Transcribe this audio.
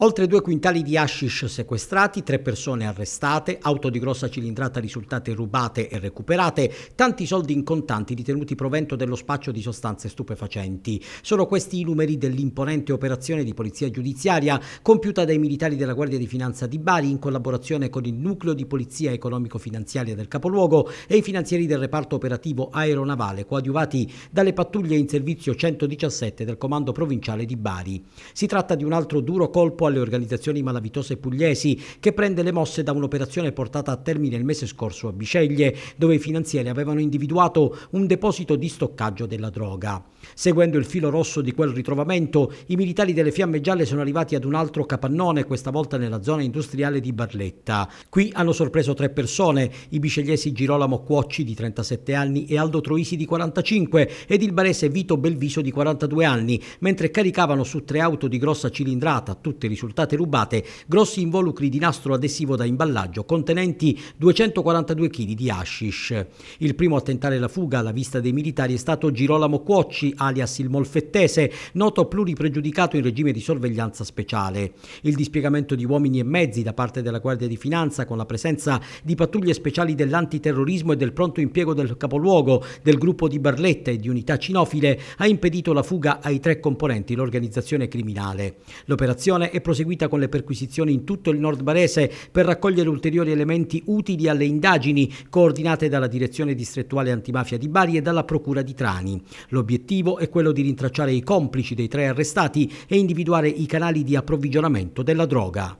Oltre due quintali di hashish sequestrati, tre persone arrestate, auto di grossa cilindrata risultate rubate e recuperate, tanti soldi in contanti ritenuti provento dello spaccio di sostanze stupefacenti. Sono questi i numeri dell'imponente operazione di polizia giudiziaria compiuta dai militari della Guardia di Finanza di Bari in collaborazione con il nucleo di polizia economico-finanziaria del capoluogo e i finanzieri del reparto operativo aeronavale coadiuvati dalle pattuglie in servizio 117 del comando provinciale di Bari. Si tratta di un altro duro colpo alle organizzazioni malavitose pugliesi, che prende le mosse da un'operazione portata a termine il mese scorso a Biceglie, dove i finanzieri avevano individuato un deposito di stoccaggio della droga. Seguendo il filo rosso di quel ritrovamento, i militari delle Fiamme Gialle sono arrivati ad un altro capannone, questa volta nella zona industriale di Barletta. Qui hanno sorpreso tre persone, i bicegliesi Girolamo Cuocci di 37 anni e Aldo Troisi di 45 ed il barese Vito Belviso di 42 anni, mentre caricavano su tre auto di grossa cilindrata, tutte rispettate risultate rubate grossi involucri di nastro adesivo da imballaggio contenenti 242 kg di hashish. Il primo a tentare la fuga alla vista dei militari è stato Girolamo Cuocci, alias il Molfettese, noto pluripregiudicato in regime di sorveglianza speciale. Il dispiegamento di uomini e mezzi da parte della Guardia di Finanza con la presenza di pattuglie speciali dell'antiterrorismo e del pronto impiego del capoluogo, del gruppo di Barletta e di unità cinofile ha impedito la fuga ai tre componenti l'organizzazione criminale. L'operazione è proseguita con le perquisizioni in tutto il nord barese per raccogliere ulteriori elementi utili alle indagini coordinate dalla Direzione Distrettuale Antimafia di Bari e dalla Procura di Trani. L'obiettivo è quello di rintracciare i complici dei tre arrestati e individuare i canali di approvvigionamento della droga.